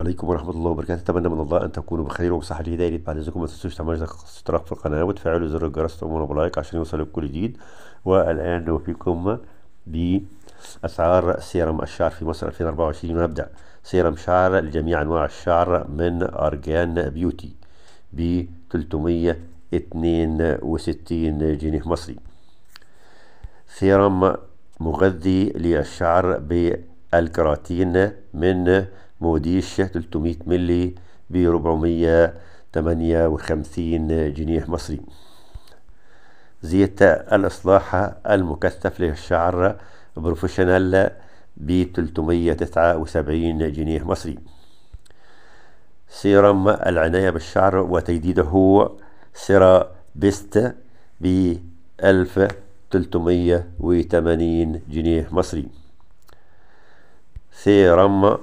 عليكم ورحمة الله وبركاته أتمنى من الله أن تكونوا بخير وبصحة جيدة بعد إذنكم ما تنسوش تعملوا اشتراك في القناة وتفعلوا زر الجرس وتعملوا بلايك عشان يوصلك كل جديد والآن نوفيكم بأسعار سيرم الشعر في مصر 2024 ونبدأ سيرم شعر لجميع أنواع الشعر من أرجان بيوتي ب 362 جنيه مصري سيرم مغذي للشعر بالكراتين من موديش 300 ملي ب 458 جنيه مصري زيت الإصلاح المكثف للشعر بروفيشنال ب 379 جنيه مصري سيرم العناية بالشعر وتجديده سيرا بيست ب 1380 جنيه مصري سيرم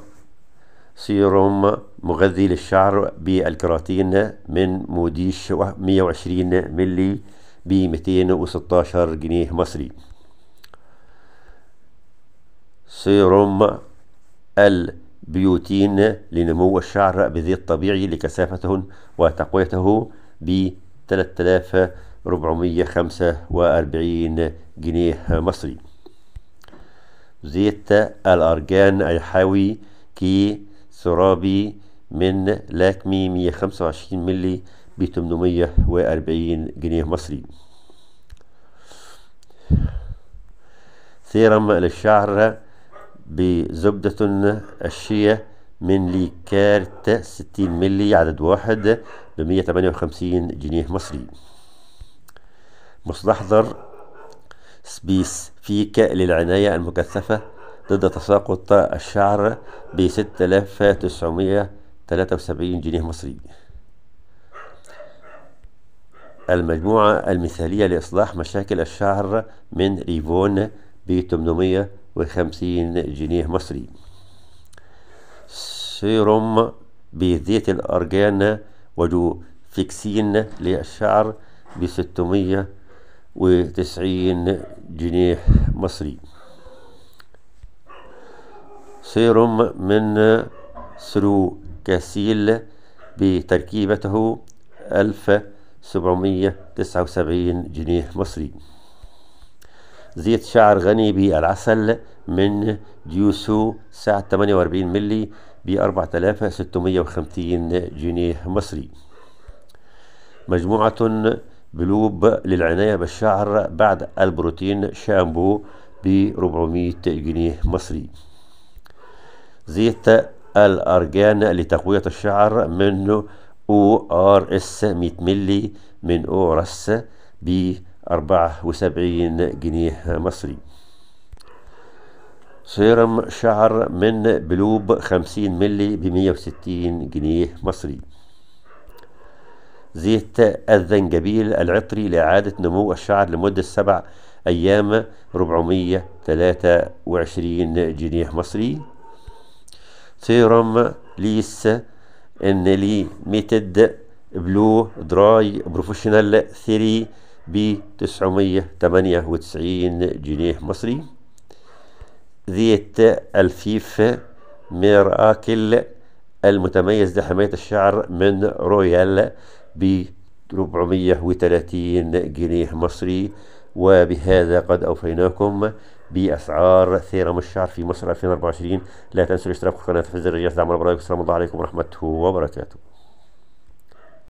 سيروم مغذي للشعر بالكراتين من موديش 120 ملي ب 216 جنيه مصري سيروم البيوتين لنمو الشعر بزيت طبيعي لكثافته وتقويته ب 3445 جنيه مصري زيت الأرجان الحاوي كي سرابي من لاكمي 125 ملي ب 840 جنيه مصري سيرم للشعر بزبدة الشيا من ليكارت 60 ملي عدد واحد ب 158 جنيه مصري مستحضر سبيس فيك للعناية المكثفة ضد تساقط الشعر ب 6973 جنيه مصري المجموعة المثالية لإصلاح مشاكل الشعر من ريفون ب 850 جنيه مصري سيروم بزيت الأرجان فيكسين للشعر ب 690 جنيه مصري سيروم من سلوكاسيل بتركيبته 1779 جنيه مصري زيت شعر غني بالعسل من ديوسو ساعة 48 ملي ب 4650 جنيه مصري مجموعة بلوب للعناية بالشعر بعد البروتين شامبو ب 400 جنيه مصري زيت الأرجان لتقوية الشعر من أو آر إس 100 ملي من أو رس ب 74 جنيه مصري سيرم شعر من بلوب 50 ملي ب 160 جنيه مصري زيت الزنجبيل العطري لإعادة نمو الشعر لمدة سبع أيام 423 جنيه مصري تيرم ليس ان لي ميتد بلو دراي بروفيشنال ثيري ب 998 جنيه مصري ذيت الفيف ميراكل المتميز لحماية الشعر من رويال ب 430 جنيه مصري وبهذا قد أوفيناكم بأسعار ثيرم الشعر في مصر 2024 لا تنسوا الاشتراك في القناة وتفعيل الزر دعم البرامج السلام الله عليكم ورحمته وبركاته